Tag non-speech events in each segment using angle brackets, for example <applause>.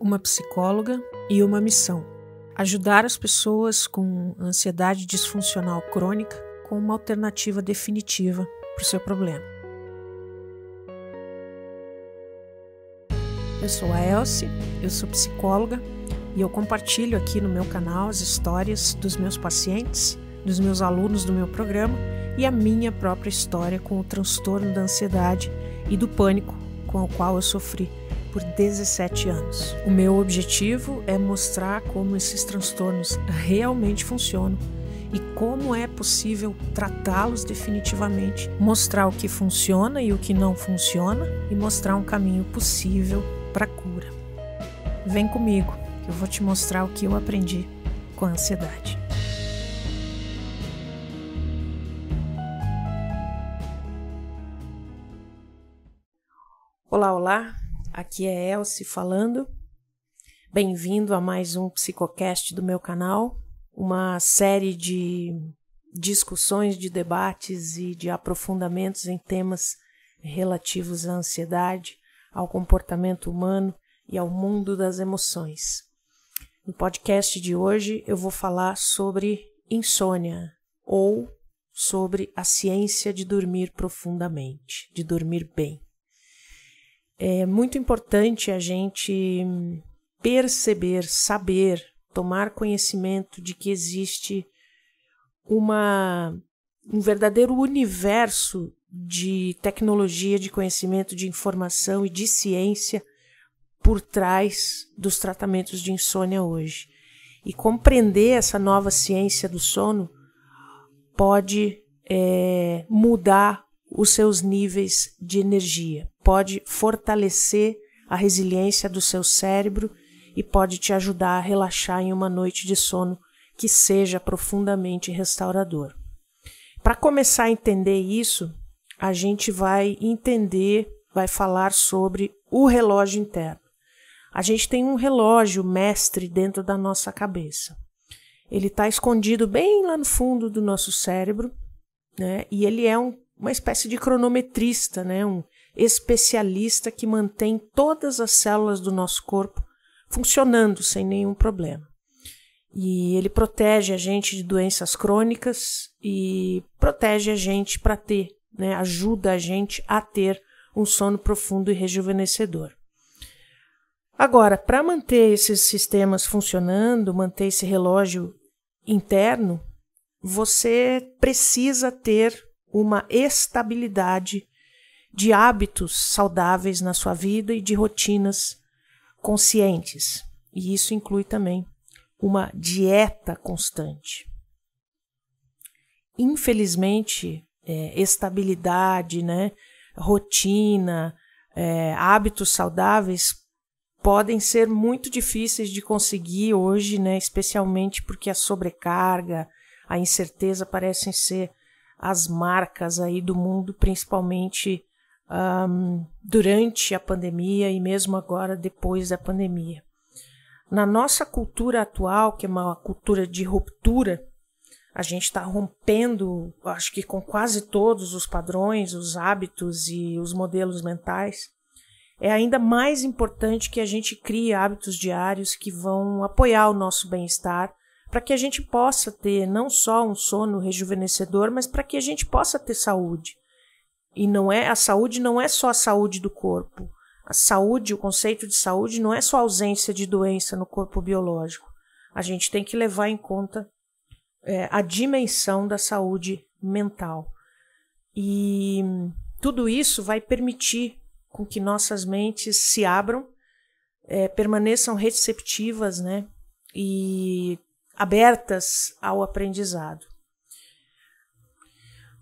uma psicóloga e uma missão: ajudar as pessoas com ansiedade disfuncional crônica com uma alternativa definitiva para o seu problema. Eu sou a Elsie, eu sou psicóloga e eu compartilho aqui no meu canal as histórias dos meus pacientes, dos meus alunos do meu programa e a minha própria história com o transtorno da ansiedade e do pânico com o qual eu sofri por 17 anos. O meu objetivo é mostrar como esses transtornos realmente funcionam e como é possível tratá-los definitivamente, mostrar o que funciona e o que não funciona e mostrar um caminho possível para cura. Vem comigo, que eu vou te mostrar o que eu aprendi com a ansiedade. Olá, olá. Aqui é Elsie falando. Bem-vindo a mais um Psicocast do meu canal, uma série de discussões, de debates e de aprofundamentos em temas relativos à ansiedade, ao comportamento humano e ao mundo das emoções. No podcast de hoje eu vou falar sobre insônia ou sobre a ciência de dormir profundamente, de dormir bem é muito importante a gente perceber, saber, tomar conhecimento de que existe uma, um verdadeiro universo de tecnologia, de conhecimento, de informação e de ciência por trás dos tratamentos de insônia hoje. E compreender essa nova ciência do sono pode é, mudar os seus níveis de energia pode fortalecer a resiliência do seu cérebro e pode te ajudar a relaxar em uma noite de sono que seja profundamente restaurador. Para começar a entender isso, a gente vai entender, vai falar sobre o relógio interno. A gente tem um relógio mestre dentro da nossa cabeça. Ele está escondido bem lá no fundo do nosso cérebro, né? E ele é um, uma espécie de cronometrista, né? Um, especialista que mantém todas as células do nosso corpo funcionando sem nenhum problema. E ele protege a gente de doenças crônicas e protege a gente para ter, né, ajuda a gente a ter um sono profundo e rejuvenescedor. Agora, para manter esses sistemas funcionando, manter esse relógio interno, você precisa ter uma estabilidade de hábitos saudáveis na sua vida e de rotinas conscientes. E isso inclui também uma dieta constante. Infelizmente, é, estabilidade, né, rotina, é, hábitos saudáveis podem ser muito difíceis de conseguir hoje, né, especialmente porque a sobrecarga, a incerteza parecem ser as marcas aí do mundo, principalmente um, durante a pandemia e mesmo agora depois da pandemia. Na nossa cultura atual, que é uma cultura de ruptura, a gente está rompendo, acho que com quase todos os padrões, os hábitos e os modelos mentais. É ainda mais importante que a gente crie hábitos diários que vão apoiar o nosso bem-estar, para que a gente possa ter não só um sono rejuvenescedor, mas para que a gente possa ter saúde. E não é a saúde não é só a saúde do corpo. A saúde, o conceito de saúde não é só ausência de doença no corpo biológico. A gente tem que levar em conta é, a dimensão da saúde mental. E tudo isso vai permitir com que nossas mentes se abram, é, permaneçam receptivas né, e abertas ao aprendizado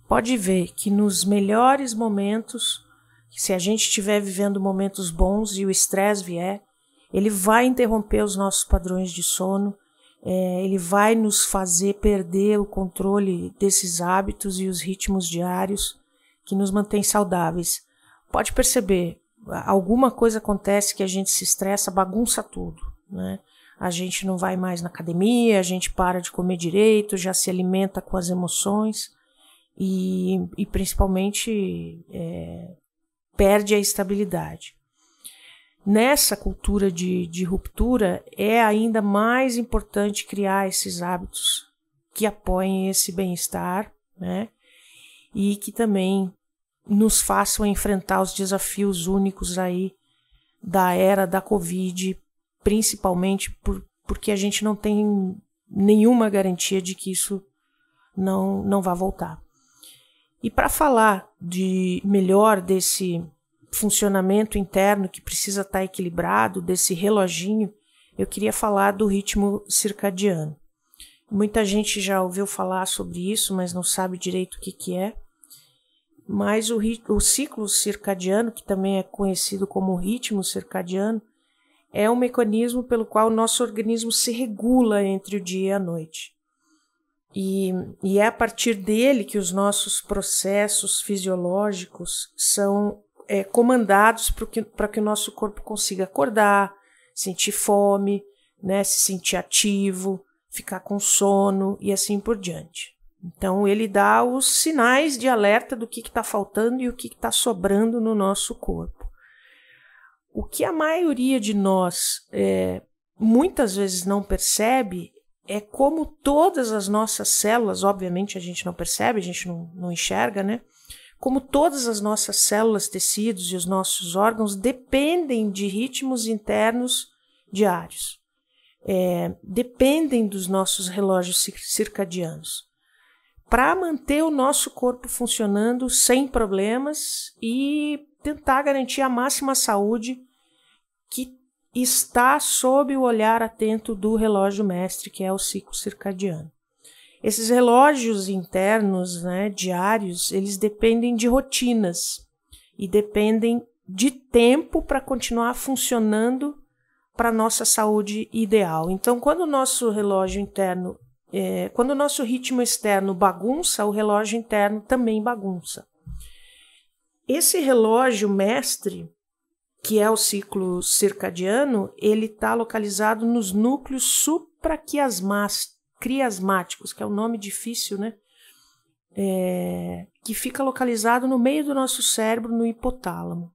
pode ver que nos melhores momentos, se a gente estiver vivendo momentos bons e o estresse vier, ele vai interromper os nossos padrões de sono, é, ele vai nos fazer perder o controle desses hábitos e os ritmos diários que nos mantêm saudáveis. Pode perceber, alguma coisa acontece que a gente se estressa, bagunça tudo, né? A gente não vai mais na academia, a gente para de comer direito, já se alimenta com as emoções e, e principalmente é, perde a estabilidade. Nessa cultura de, de ruptura, é ainda mais importante criar esses hábitos que apoiem esse bem-estar, né? E que também nos façam enfrentar os desafios únicos aí da era da Covid, principalmente por, porque a gente não tem nenhuma garantia de que isso não, não vá voltar. E para falar de melhor desse funcionamento interno que precisa estar tá equilibrado, desse reloginho, eu queria falar do ritmo circadiano. Muita gente já ouviu falar sobre isso, mas não sabe direito o que, que é. Mas o, o ciclo circadiano, que também é conhecido como ritmo circadiano, é um mecanismo pelo qual o nosso organismo se regula entre o dia e a noite. E, e é a partir dele que os nossos processos fisiológicos são é, comandados para que, que o nosso corpo consiga acordar, sentir fome, né, se sentir ativo, ficar com sono e assim por diante. Então, ele dá os sinais de alerta do que está faltando e o que está sobrando no nosso corpo. O que a maioria de nós é, muitas vezes não percebe é como todas as nossas células, obviamente a gente não percebe, a gente não, não enxerga, né? Como todas as nossas células, tecidos e os nossos órgãos dependem de ritmos internos diários, é, dependem dos nossos relógios circadianos para manter o nosso corpo funcionando sem problemas e tentar garantir a máxima saúde que está sob o olhar atento do relógio mestre, que é o ciclo circadiano. Esses relógios internos, né, diários, eles dependem de rotinas e dependem de tempo para continuar funcionando para nossa saúde ideal. Então, quando o nosso relógio interno, é, quando o nosso ritmo externo bagunça, o relógio interno também bagunça. Esse relógio mestre, que é o ciclo circadiano, ele está localizado nos núcleos supraquiasmáticos, que é um nome difícil, né? É, que fica localizado no meio do nosso cérebro, no hipotálamo.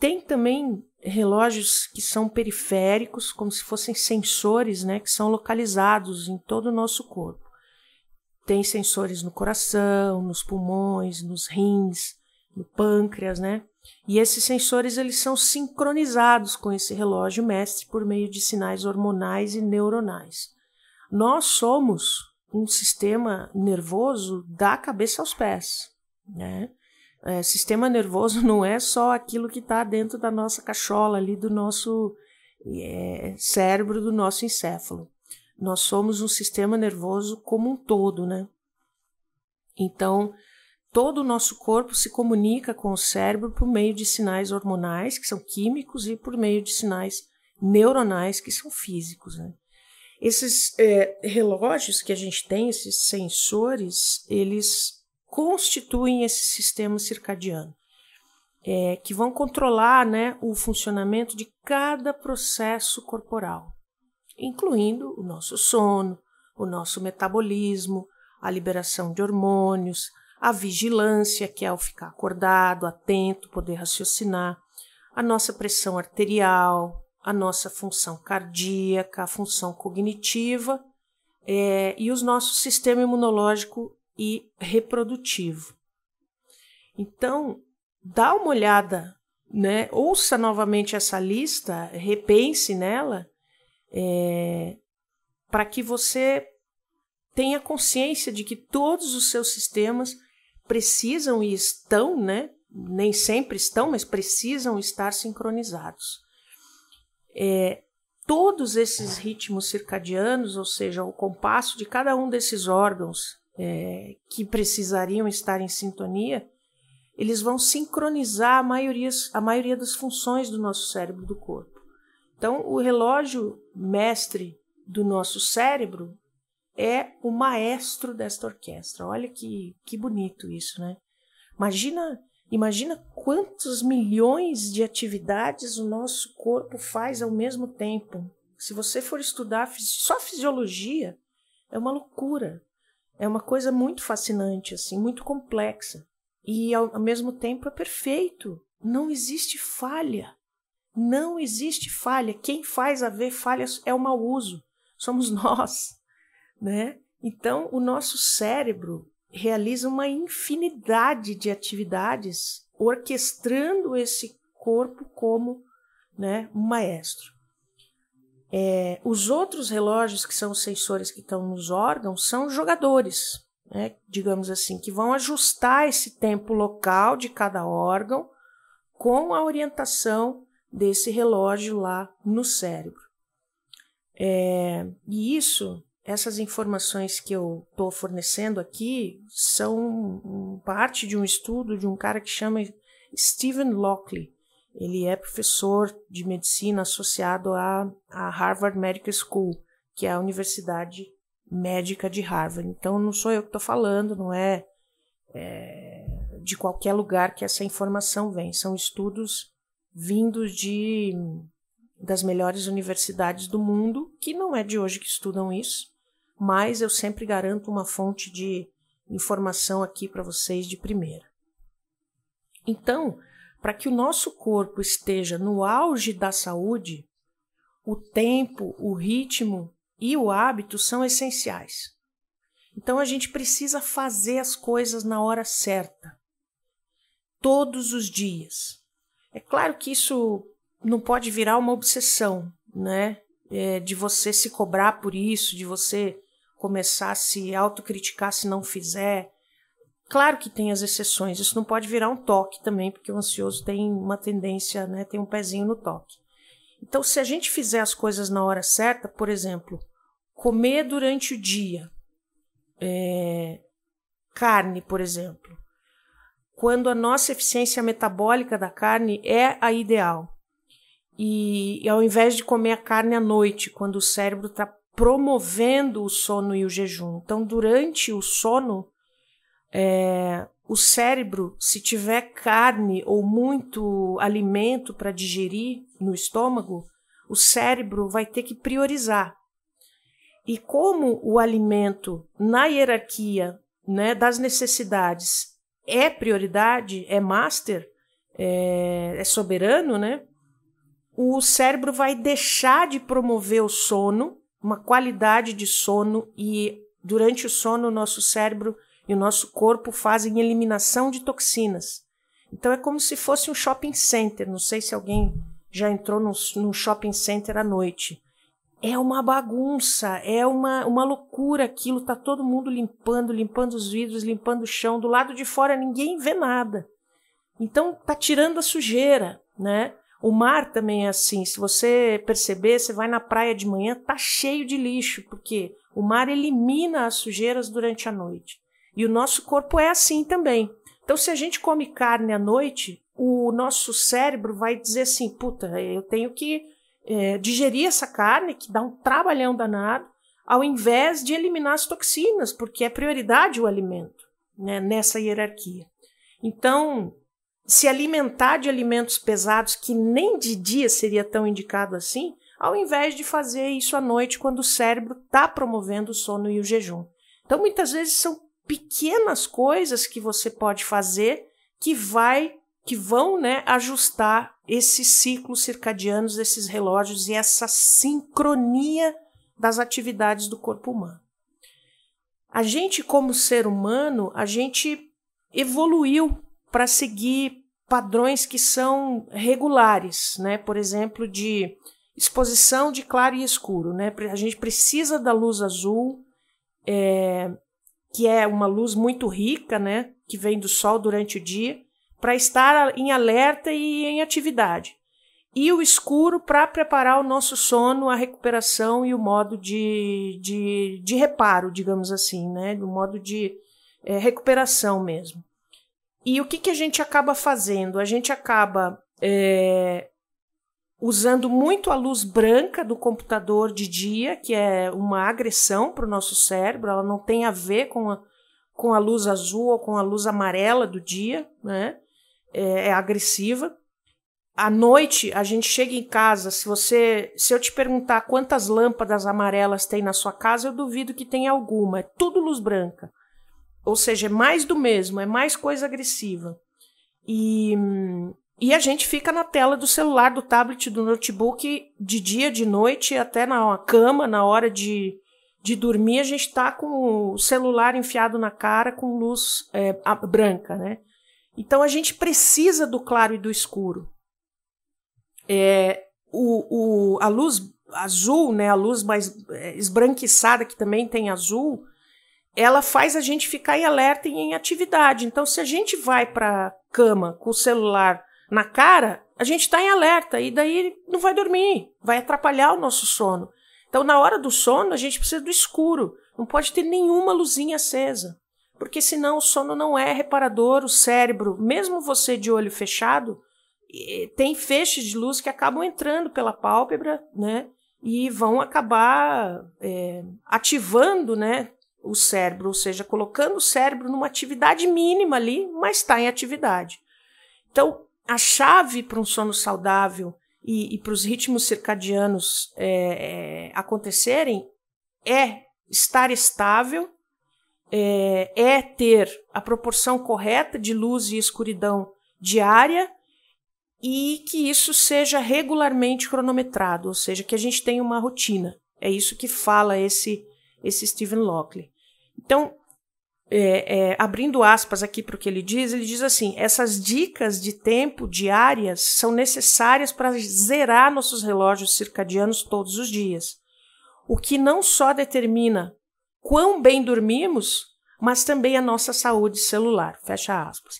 Tem também relógios que são periféricos, como se fossem sensores, né, que são localizados em todo o nosso corpo. Tem sensores no coração, nos pulmões, nos rins, no pâncreas, né? E esses sensores eles são sincronizados com esse relógio mestre por meio de sinais hormonais e neuronais. Nós somos um sistema nervoso da cabeça aos pés, né? É, sistema nervoso <laughs> não é só aquilo que está dentro da nossa cachola ali do nosso é, cérebro, do nosso encéfalo. Nós somos um sistema nervoso como um todo, né? Então, todo o nosso corpo se comunica com o cérebro por meio de sinais hormonais, que são químicos, e por meio de sinais neuronais, que são físicos. Né? Esses é, relógios que a gente tem, esses sensores, eles constituem esse sistema circadiano, é, que vão controlar né, o funcionamento de cada processo corporal, incluindo o nosso sono, o nosso metabolismo, a liberação de hormônios, a vigilância, que é o ficar acordado, atento, poder raciocinar, a nossa pressão arterial, a nossa função cardíaca, a função cognitiva é, e o nosso sistema imunológico e reprodutivo. Então, dá uma olhada, né? ouça novamente essa lista, repense nela, é, para que você tenha consciência de que todos os seus sistemas precisam e estão, né? Nem sempre estão, mas precisam estar sincronizados. É, todos esses ritmos circadianos, ou seja, o compasso de cada um desses órgãos é, que precisariam estar em sintonia, eles vão sincronizar a maioria, a maioria das funções do nosso cérebro do corpo. Então, o relógio mestre do nosso cérebro é o maestro desta orquestra. Olha que, que bonito isso, né? Imagina, imagina quantos milhões de atividades o nosso corpo faz ao mesmo tempo. Se você for estudar só fisiologia, é uma loucura. É uma coisa muito fascinante, assim, muito complexa. E ao, ao mesmo tempo é perfeito. Não existe falha. Não existe falha. Quem faz haver falhas é o mau uso. Somos <laughs> nós né? Então, o nosso cérebro realiza uma infinidade de atividades orquestrando esse corpo como né, um maestro. É, os outros relógios, que são os sensores que estão nos órgãos, são jogadores, né, digamos assim, que vão ajustar esse tempo local de cada órgão com a orientação desse relógio lá no cérebro. É, e isso essas informações que eu estou fornecendo aqui são parte de um estudo de um cara que chama Stephen Lockley. Ele é professor de medicina associado à, Harvard Medical School, que é a universidade médica de Harvard. Então, não sou eu que estou falando, não é, é de qualquer lugar que essa informação vem. São estudos vindos de das melhores universidades do mundo, que não é de hoje que estudam isso, mas eu sempre garanto uma fonte de informação aqui para vocês de primeira. Então, para que o nosso corpo esteja no auge da saúde, o tempo, o ritmo e o hábito são essenciais. Então a gente precisa fazer as coisas na hora certa, todos os dias. É claro que isso não pode virar uma obsessão, né? É, de você se cobrar por isso, de você começar a se autocriticar se não fizer. Claro que tem as exceções, isso não pode virar um toque também, porque o ansioso tem uma tendência, né, tem um pezinho no toque. Então, se a gente fizer as coisas na hora certa, por exemplo, comer durante o dia, é, carne, por exemplo, quando a nossa eficiência metabólica da carne é a ideal, e, e ao invés de comer a carne à noite, quando o cérebro está promovendo o sono e o jejum. Então, durante o sono, é, o cérebro, se tiver carne ou muito alimento para digerir no estômago, o cérebro vai ter que priorizar. E como o alimento na hierarquia né, das necessidades é prioridade, é master, é, é soberano, né? O cérebro vai deixar de promover o sono uma qualidade de sono e durante o sono o nosso cérebro e o nosso corpo fazem eliminação de toxinas. Então é como se fosse um shopping center. Não sei se alguém já entrou num, num shopping center à noite. É uma bagunça, é uma, uma loucura aquilo. Tá todo mundo limpando, limpando os vidros, limpando o chão. Do lado de fora ninguém vê nada. Então tá tirando a sujeira, né? O mar também é assim. Se você perceber, você vai na praia de manhã, tá cheio de lixo, porque o mar elimina as sujeiras durante a noite. E o nosso corpo é assim também. Então, se a gente come carne à noite, o nosso cérebro vai dizer assim: puta, eu tenho que é, digerir essa carne, que dá um trabalhão danado, ao invés de eliminar as toxinas, porque é prioridade o alimento né, nessa hierarquia. Então, se alimentar de alimentos pesados que nem de dia seria tão indicado assim, ao invés de fazer isso à noite quando o cérebro está promovendo o sono e o jejum. Então muitas vezes são pequenas coisas que você pode fazer que vai que vão, né, ajustar esses ciclos circadianos, esses relógios e essa sincronia das atividades do corpo humano. A gente como ser humano, a gente evoluiu para seguir padrões que são regulares, né? Por exemplo, de exposição de claro e escuro, né? A gente precisa da luz azul, é, que é uma luz muito rica, né? Que vem do sol durante o dia, para estar em alerta e em atividade. E o escuro para preparar o nosso sono, a recuperação e o modo de, de, de reparo, digamos assim, né? Do modo de é, recuperação mesmo. E o que, que a gente acaba fazendo? A gente acaba é, usando muito a luz branca do computador de dia, que é uma agressão para o nosso cérebro, ela não tem a ver com a, com a luz azul ou com a luz amarela do dia, né? É, é agressiva. À noite, a gente chega em casa, se você, se eu te perguntar quantas lâmpadas amarelas tem na sua casa, eu duvido que tenha alguma, é tudo luz branca. Ou seja, é mais do mesmo, é mais coisa agressiva. E, e a gente fica na tela do celular, do tablet, do notebook de dia, de noite, até na cama, na hora de, de dormir, a gente está com o celular enfiado na cara com luz é, branca, né? Então a gente precisa do claro e do escuro. É, o, o, a luz azul, né, a luz mais é, esbranquiçada, que também tem azul, ela faz a gente ficar em alerta e em atividade. Então, se a gente vai para cama com o celular na cara, a gente está em alerta e daí não vai dormir, vai atrapalhar o nosso sono. Então, na hora do sono, a gente precisa do escuro, não pode ter nenhuma luzinha acesa, porque senão o sono não é reparador, o cérebro, mesmo você de olho fechado, tem feixes de luz que acabam entrando pela pálpebra, né? E vão acabar é, ativando, né? o cérebro, ou seja, colocando o cérebro numa atividade mínima ali, mas está em atividade. Então, a chave para um sono saudável e, e para os ritmos circadianos é, é, acontecerem é estar estável, é, é ter a proporção correta de luz e escuridão diária e que isso seja regularmente cronometrado, ou seja, que a gente tenha uma rotina. É isso que fala esse, esse Stephen Lockley. Então, é, é, abrindo aspas aqui para o que ele diz, ele diz assim: essas dicas de tempo diárias são necessárias para zerar nossos relógios circadianos todos os dias, o que não só determina quão bem dormimos, mas também a nossa saúde celular. Fecha aspas.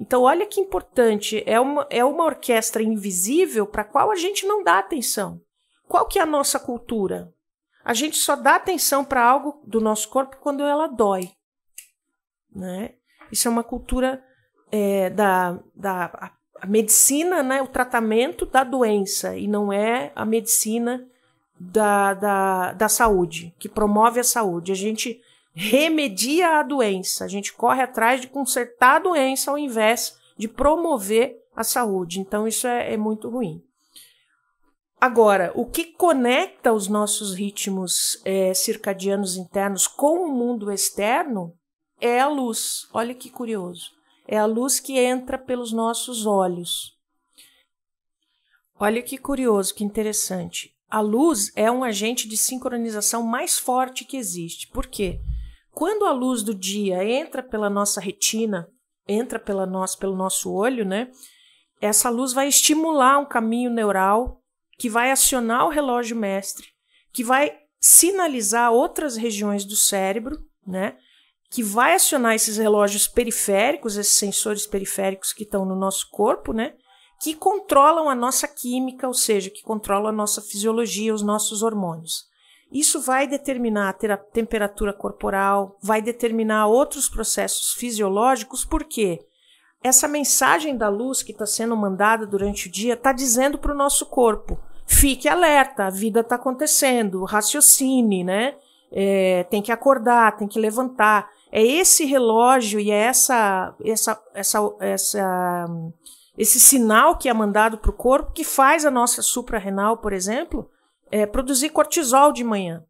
Então, olha que importante, é uma, é uma orquestra invisível para a qual a gente não dá atenção. Qual que é a nossa cultura? A gente só dá atenção para algo do nosso corpo quando ela dói. Né? Isso é uma cultura é, da, da a, a medicina, né, o tratamento da doença, e não é a medicina da, da, da saúde, que promove a saúde. A gente remedia a doença, a gente corre atrás de consertar a doença ao invés de promover a saúde. Então, isso é, é muito ruim. Agora, o que conecta os nossos ritmos é, circadianos internos com o mundo externo é a luz. Olha que curioso. É a luz que entra pelos nossos olhos. Olha que curioso, que interessante. A luz é um agente de sincronização mais forte que existe. Por quê? Quando a luz do dia entra pela nossa retina, entra pela nossa, pelo nosso olho, né? Essa luz vai estimular um caminho neural que vai acionar o relógio mestre, que vai sinalizar outras regiões do cérebro, né? Que vai acionar esses relógios periféricos, esses sensores periféricos que estão no nosso corpo, né? Que controlam a nossa química, ou seja, que controlam a nossa fisiologia, os nossos hormônios. Isso vai determinar a temperatura corporal, vai determinar outros processos fisiológicos, porque essa mensagem da luz que está sendo mandada durante o dia está dizendo para o nosso corpo: fique alerta, a vida está acontecendo, raciocine, né? É, tem que acordar, tem que levantar. É esse relógio e é essa, essa, essa, essa, esse sinal que é mandado para o corpo que faz a nossa suprarrenal, por exemplo, é, produzir cortisol de manhã.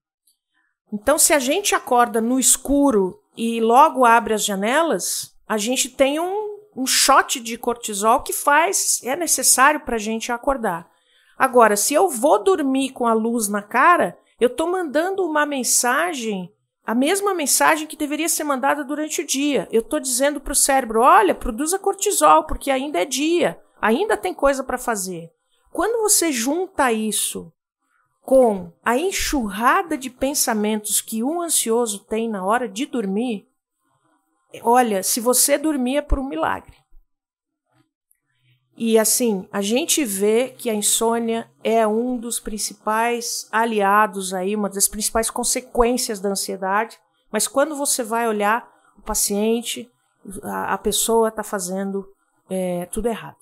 Então, se a gente acorda no escuro e logo abre as janelas, a gente tem um, um shot de cortisol que faz, é necessário para a gente acordar. Agora, se eu vou dormir com a luz na cara, eu estou mandando uma mensagem, a mesma mensagem que deveria ser mandada durante o dia. Eu estou dizendo para o cérebro: olha, produza cortisol, porque ainda é dia, ainda tem coisa para fazer. Quando você junta isso com a enxurrada de pensamentos que um ansioso tem na hora de dormir, olha, se você dormir é por um milagre. E assim, a gente vê que a insônia é um dos principais aliados aí, uma das principais consequências da ansiedade. Mas quando você vai olhar o paciente, a, a pessoa está fazendo é, tudo errado.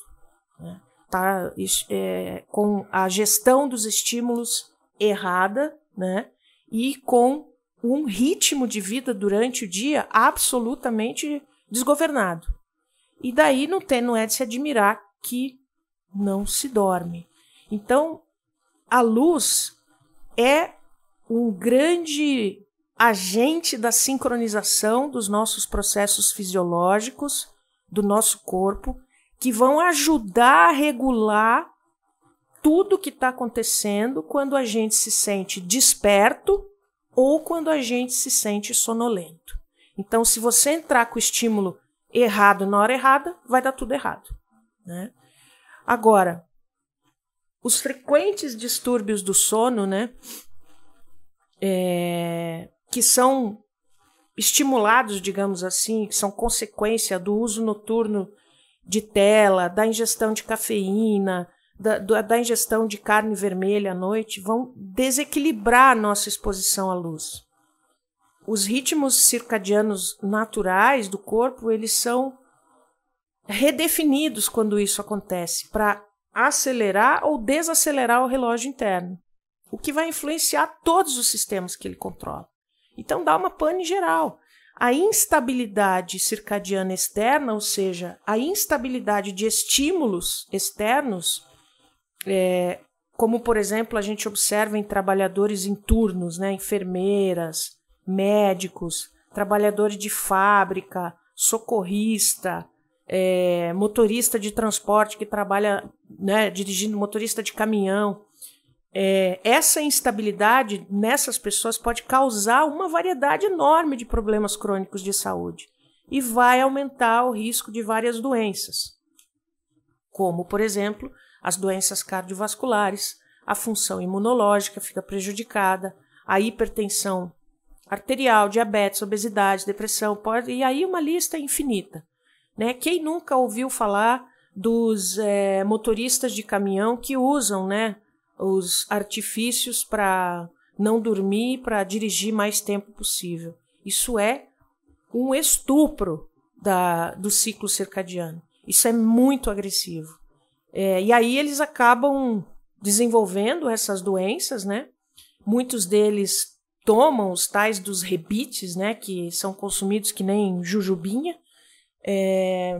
Né? Tá é, com a gestão dos estímulos errada, né? E com um ritmo de vida durante o dia absolutamente desgovernado. E daí não, tem, não é de se admirar que não se dorme. Então, a luz é um grande agente da sincronização dos nossos processos fisiológicos, do nosso corpo, que vão ajudar a regular tudo que está acontecendo quando a gente se sente desperto ou quando a gente se sente sonolento. Então, se você entrar com o estímulo errado na hora errada, vai dar tudo errado. Né? Agora, os frequentes distúrbios do sono, né, é, que são estimulados, digamos assim, que são consequência do uso noturno de tela, da ingestão de cafeína, da, da ingestão de carne vermelha à noite, vão desequilibrar a nossa exposição à luz. Os ritmos circadianos naturais do corpo, eles são redefinidos quando isso acontece, para acelerar ou desacelerar o relógio interno, o que vai influenciar todos os sistemas que ele controla. Então dá uma pane geral. A instabilidade circadiana externa, ou seja, a instabilidade de estímulos externos, é, como por exemplo a gente observa em trabalhadores em turnos, né, enfermeiras, médicos, trabalhadores de fábrica, socorrista, é, motorista de transporte que trabalha né, dirigindo, motorista de caminhão. É, essa instabilidade nessas pessoas pode causar uma variedade enorme de problemas crônicos de saúde e vai aumentar o risco de várias doenças, como, por exemplo, as doenças cardiovasculares, a função imunológica fica prejudicada, a hipertensão arterial, diabetes, obesidade, depressão, pode, e aí uma lista infinita. Né? Quem nunca ouviu falar dos é, motoristas de caminhão que usam né, os artifícios para não dormir, para dirigir mais tempo possível? Isso é um estupro da, do ciclo circadiano. Isso é muito agressivo. É, e aí eles acabam desenvolvendo essas doenças, né? Muitos deles tomam os tais dos rebites, né? Que são consumidos que nem jujubinha. É,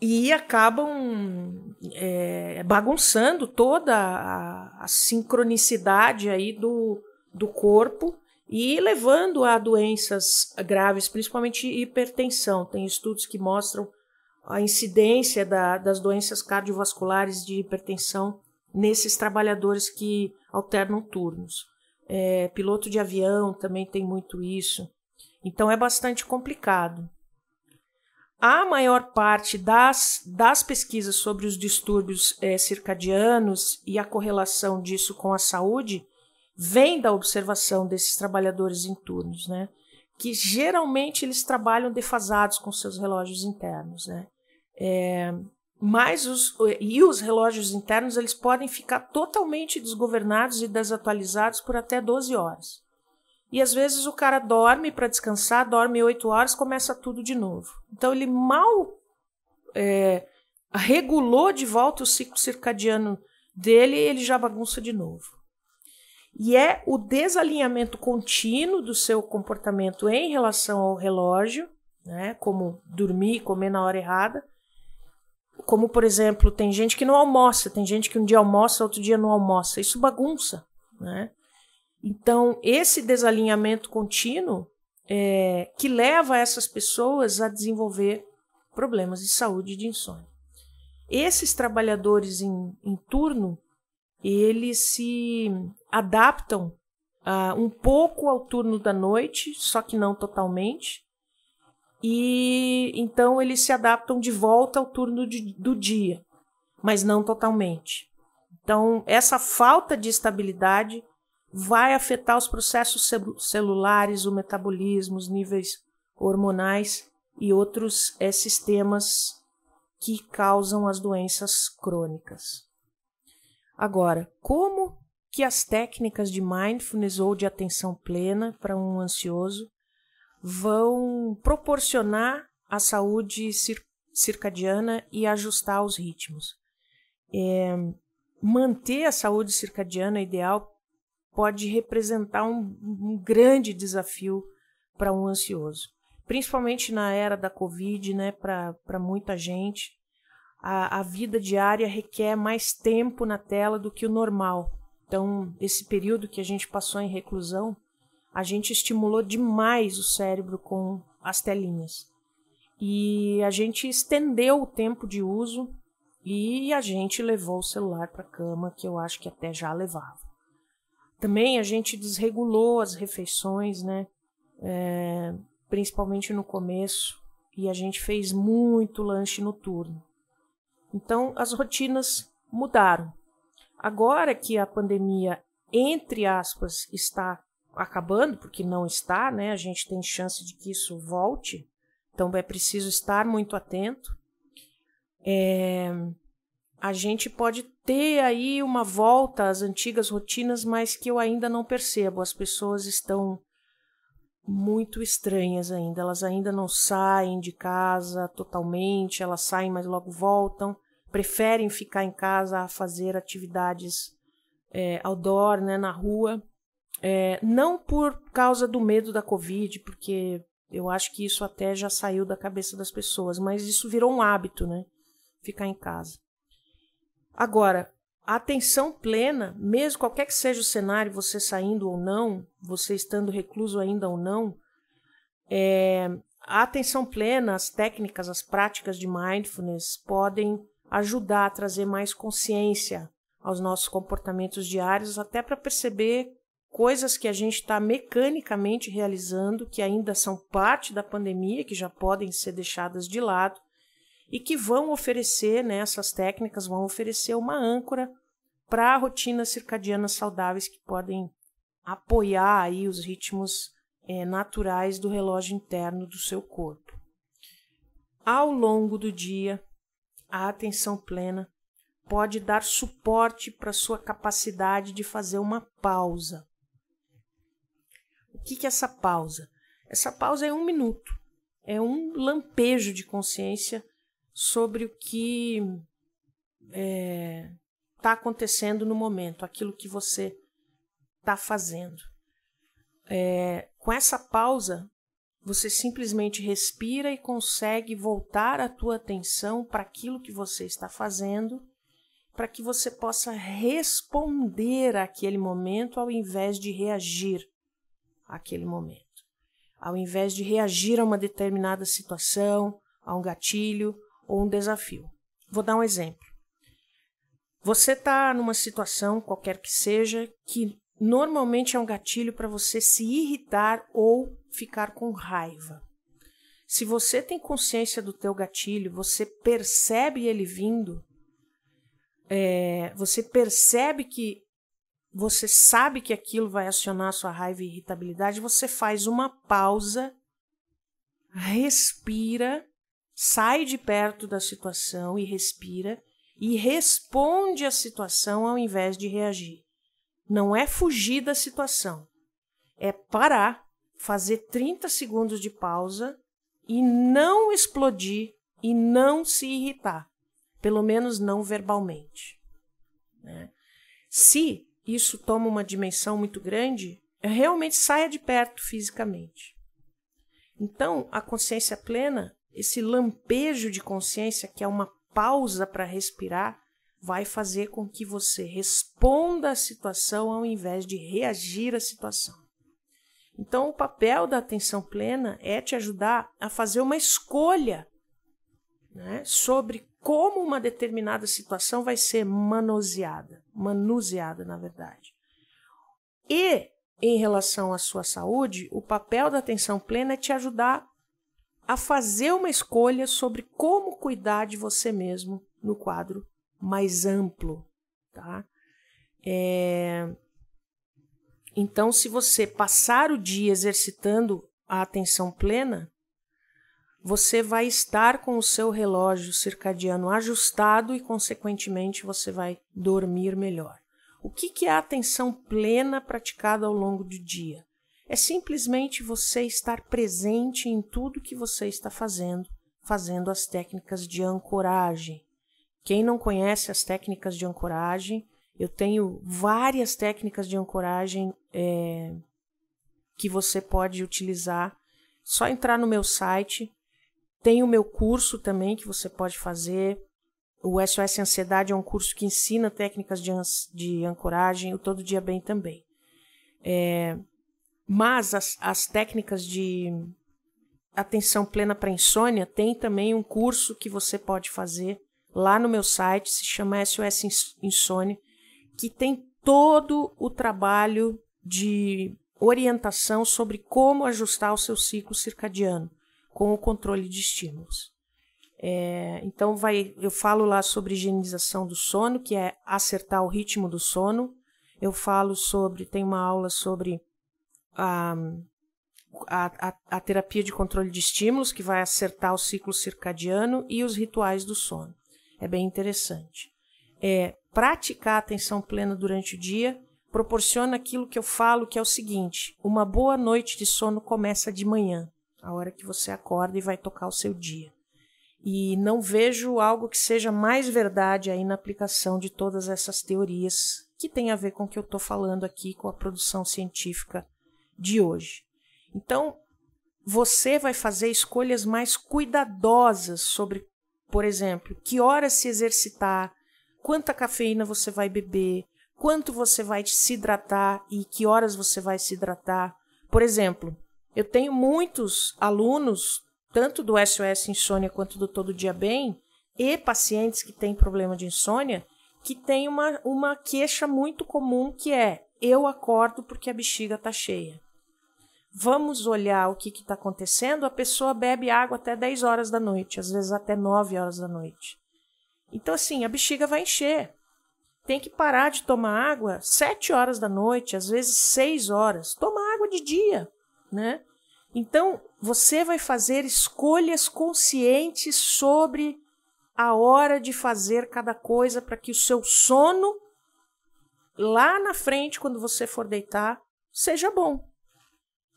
e acabam é, bagunçando toda a, a, sincronicidade aí do, do corpo e levando a doenças graves, principalmente hipertensão. Tem estudos que mostram a incidência da, das doenças cardiovasculares de hipertensão nesses trabalhadores que alternam turnos. É, piloto de avião também tem muito isso. Então é bastante complicado a maior parte das, das pesquisas sobre os distúrbios é, circadianos e a correlação disso com a saúde vem da observação desses trabalhadores em turnos, né? Que geralmente eles trabalham defasados com seus relógios internos, né? É, mas os, e os relógios internos eles podem ficar totalmente desgovernados e desatualizados por até 12 horas. E às vezes o cara dorme para descansar, dorme oito horas, começa tudo de novo. Então ele mal é, regulou de volta o ciclo circadiano dele, ele já bagunça de novo. E é o desalinhamento contínuo do seu comportamento em relação ao relógio, né? Como dormir, comer na hora errada. Como, por exemplo, tem gente que não almoça, tem gente que um dia almoça, outro dia não almoça. Isso bagunça, né? Então, esse desalinhamento contínuo é, que leva essas pessoas a desenvolver problemas de saúde de insônia. Esses trabalhadores em, em turno, eles se adaptam uh, um pouco ao turno da noite, só que não totalmente, e então eles se adaptam de volta ao turno de, do dia, mas não totalmente. Então, essa falta de estabilidade vai afetar os processos celulares, o metabolismo, os níveis hormonais e outros é, sistemas que causam as doenças crônicas. Agora, como que as técnicas de mindfulness ou de atenção plena para um ansioso vão proporcionar a saúde cir circadiana e ajustar os ritmos? É, manter a saúde circadiana ideal pode representar um, um grande desafio para um ansioso, principalmente na era da Covid, né, para muita gente. A, a vida diária requer mais tempo na tela do que o normal. Então, esse período que a gente passou em reclusão, a gente estimulou demais o cérebro com as telinhas. E a gente estendeu o tempo de uso e a gente levou o celular para a cama, que eu acho que até já levava. Também a gente desregulou as refeições, né? É, principalmente no começo, e a gente fez muito lanche noturno. Então as rotinas mudaram. Agora que a pandemia, entre aspas, está acabando, porque não está, né? A gente tem chance de que isso volte, então é preciso estar muito atento. É, a gente pode ter aí uma volta às antigas rotinas, mas que eu ainda não percebo. As pessoas estão muito estranhas ainda. Elas ainda não saem de casa totalmente, elas saem, mas logo voltam. Preferem ficar em casa a fazer atividades é, outdoor, né, na rua. É, não por causa do medo da Covid, porque eu acho que isso até já saiu da cabeça das pessoas, mas isso virou um hábito, né? Ficar em casa. Agora, a atenção plena, mesmo qualquer que seja o cenário, você saindo ou não, você estando recluso ainda ou não, é, a atenção plena, as técnicas, as práticas de mindfulness podem ajudar a trazer mais consciência aos nossos comportamentos diários, até para perceber coisas que a gente está mecanicamente realizando, que ainda são parte da pandemia, que já podem ser deixadas de lado, e que vão oferecer, né, essas técnicas vão oferecer uma âncora para rotinas circadianas saudáveis que podem apoiar aí os ritmos é, naturais do relógio interno do seu corpo. Ao longo do dia, a atenção plena pode dar suporte para sua capacidade de fazer uma pausa. O que, que é essa pausa? Essa pausa é um minuto, é um lampejo de consciência sobre o que está é, tá acontecendo no momento, aquilo que você está fazendo. É, com essa pausa, você simplesmente respira e consegue voltar a tua atenção para aquilo que você está fazendo, para que você possa responder àquele momento ao invés de reagir àquele momento. Ao invés de reagir a uma determinada situação, a um gatilho, ou um desafio. Vou dar um exemplo. Você está numa situação, qualquer que seja, que normalmente é um gatilho para você se irritar ou ficar com raiva. Se você tem consciência do teu gatilho, você percebe ele vindo, é, você percebe que você sabe que aquilo vai acionar a sua raiva e irritabilidade, você faz uma pausa, respira sai de perto da situação e respira e responde à situação ao invés de reagir. Não é fugir da situação, é parar, fazer 30 segundos de pausa e não explodir e não se irritar, pelo menos não verbalmente. Né? Se isso toma uma dimensão muito grande, é realmente saia de perto fisicamente. Então, a consciência plena esse lampejo de consciência, que é uma pausa para respirar, vai fazer com que você responda à situação ao invés de reagir à situação. Então, o papel da atenção plena é te ajudar a fazer uma escolha né, sobre como uma determinada situação vai ser manuseada, manuseada na verdade. E em relação à sua saúde, o papel da atenção plena é te ajudar a fazer uma escolha sobre como cuidar de você mesmo no quadro mais amplo, tá? É... Então, se você passar o dia exercitando a atenção plena, você vai estar com o seu relógio circadiano ajustado e, consequentemente, você vai dormir melhor. O que, é a atenção plena praticada ao longo do dia? É simplesmente você estar presente em tudo que você está fazendo, fazendo as técnicas de ancoragem. Quem não conhece as técnicas de ancoragem, eu tenho várias técnicas de ancoragem é, que você pode utilizar. Só entrar no meu site. Tem o meu curso também que você pode fazer. O SOS Ansiedade é um curso que ensina técnicas de, de ancoragem. O Todo Dia Bem também. É, mas as, as técnicas de atenção plena para insônia tem também um curso que você pode fazer lá no meu site, se chama SOS Insônia, que tem todo o trabalho de orientação sobre como ajustar o seu ciclo circadiano com o controle de estímulos. É, então vai, eu falo lá sobre higienização do sono, que é acertar o ritmo do sono. Eu falo sobre, tem uma aula sobre a, a, a, terapia de controle de estímulos, que vai acertar o ciclo circadiano, e os rituais do sono. É bem interessante. É, praticar atenção plena durante o dia proporciona aquilo que eu falo, que é o seguinte: uma boa noite de sono começa de manhã, a hora que você acorda e vai tocar o seu dia. E não vejo algo que seja mais verdade aí na aplicação de todas essas teorias que tem a ver com o que eu estou falando aqui, com a produção científica de hoje. Então, você vai fazer escolhas mais cuidadosas sobre, por exemplo, que horas se exercitar, quanta cafeína você vai beber, quanto você vai se hidratar e que horas você vai se hidratar. Por exemplo, eu tenho muitos alunos, tanto do SOS Insônia quanto do Todo Dia Bem, e pacientes que têm problema de insônia, que tem uma, uma queixa muito comum que é eu acordo porque a bexiga está cheia. Vamos olhar o que está acontecendo. A pessoa bebe água até 10 horas da noite, às vezes até 9 horas da noite. Então, assim, a bexiga vai encher. Tem que parar de tomar água 7 horas da noite, às vezes 6 horas. Toma água de dia, né? Então, você vai fazer escolhas conscientes sobre a hora de fazer cada coisa para que o seu sono lá na frente, quando você for deitar, seja bom.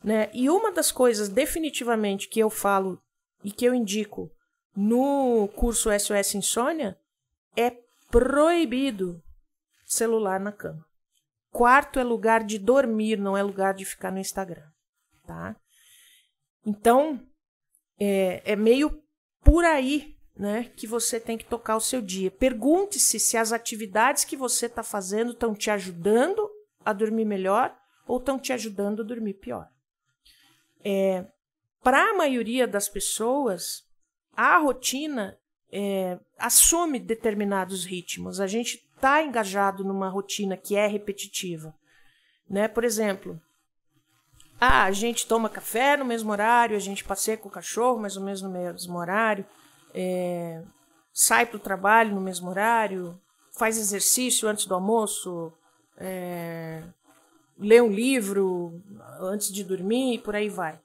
Né? E uma das coisas definitivamente que eu falo e que eu indico no curso SOS Insônia é proibido celular na cama. Quarto é lugar de dormir, não é lugar de ficar no Instagram, tá? Então, é, é meio por aí né, que você tem que tocar o seu dia. Pergunte-se se as atividades que você está fazendo estão te ajudando a dormir melhor ou estão te ajudando a dormir pior. É, Para a maioria das pessoas, a rotina é, assume determinados ritmos. A gente está engajado numa rotina que é repetitiva. Né? Por exemplo, ah, a gente toma café no mesmo horário, a gente passeia com o cachorro mais ou menos no mesmo horário, é, sai para o trabalho no mesmo horário, faz exercício antes do almoço, é, lê um livro antes de dormir e por aí vai.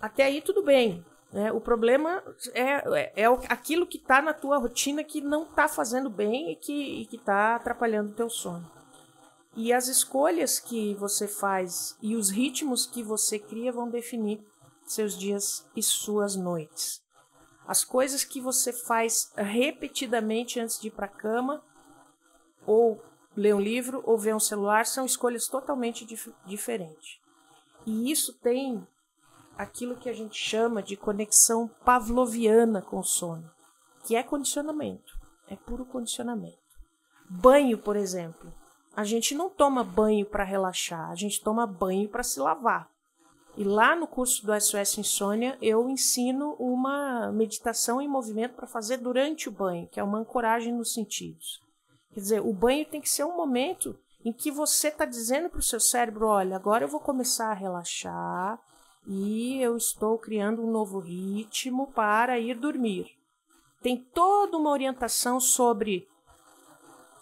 Até aí tudo bem. Né? O problema é, é, é aquilo que está na tua rotina que não está fazendo bem e que está atrapalhando o teu sono. E as escolhas que você faz e os ritmos que você cria vão definir seus dias e suas noites as coisas que você faz repetidamente antes de ir para a cama, ou ler um livro, ou ver um celular, são escolhas totalmente dif diferentes. E isso tem aquilo que a gente chama de conexão pavloviana com o sono, que é condicionamento, é puro condicionamento. Banho, por exemplo, a gente não toma banho para relaxar, a gente toma banho para se lavar. E lá no curso do SOS Insônia, eu ensino uma meditação em movimento para fazer durante o banho, que é uma ancoragem nos sentidos. Quer dizer, o banho tem que ser um momento em que você está dizendo para o seu cérebro: olha, agora eu vou começar a relaxar e eu estou criando um novo ritmo para ir dormir. Tem toda uma orientação sobre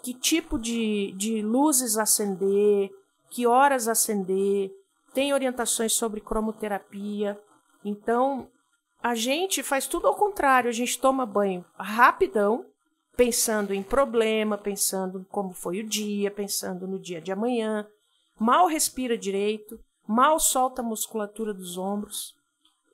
que tipo de, de luzes acender, que horas acender, tem orientações sobre cromoterapia. Então, a gente faz tudo ao contrário, a gente toma banho rapidão, pensando em problema, pensando como foi o dia, pensando no dia de amanhã, mal respira direito, mal solta a musculatura dos ombros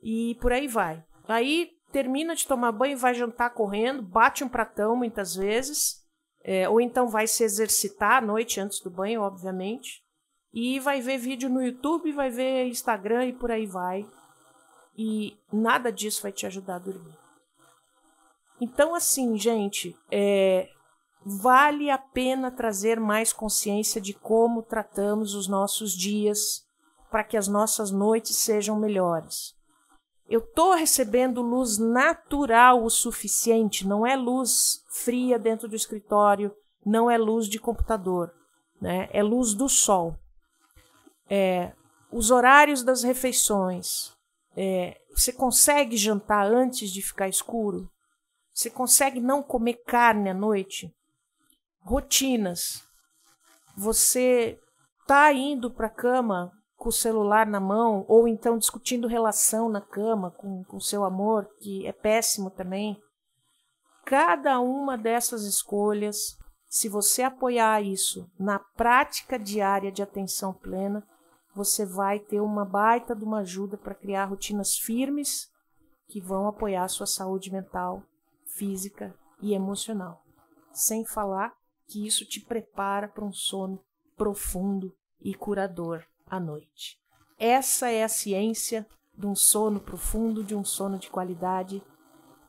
e por aí vai. Aí termina de tomar banho, vai jantar correndo, bate um pratão muitas vezes, é, ou então vai se exercitar à noite antes do banho, obviamente. E vai ver vídeo no YouTube, vai ver Instagram e por aí vai. E nada disso vai te ajudar a dormir. Então, assim, gente, é, vale a pena trazer mais consciência de como tratamos os nossos dias para que as nossas noites sejam melhores. Eu estou recebendo luz natural o suficiente, não é luz fria dentro do escritório, não é luz de computador, né? é luz do sol é, os horários das refeições. É, você consegue jantar antes de ficar escuro? Você consegue não comer carne à noite? Rotinas. Você tá indo para a cama com o celular na mão ou então discutindo relação na cama com o seu amor, que é péssimo também. Cada uma dessas escolhas, se você apoiar isso na prática diária de atenção plena, você vai ter uma baita de uma ajuda para criar rotinas firmes que vão apoiar a sua saúde mental, física e emocional. Sem falar que isso te prepara para um sono profundo e curador à noite. Essa é a ciência de um sono profundo, de um sono de qualidade,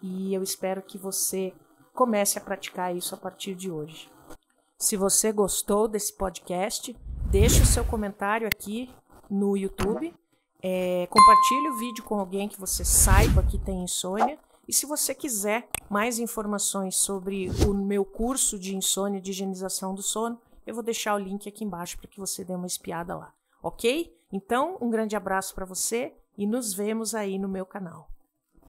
e eu espero que você comece a praticar isso a partir de hoje. Se você gostou desse podcast, deixe o seu comentário aqui no YouTube. É, compartilhe o vídeo com alguém que você saiba que tem insônia. E se você quiser mais informações sobre o meu curso de insônia de higienização do sono, eu vou deixar o link aqui embaixo para que você dê uma espiada lá, ok? Então, um grande abraço para você e nos vemos aí no meu canal.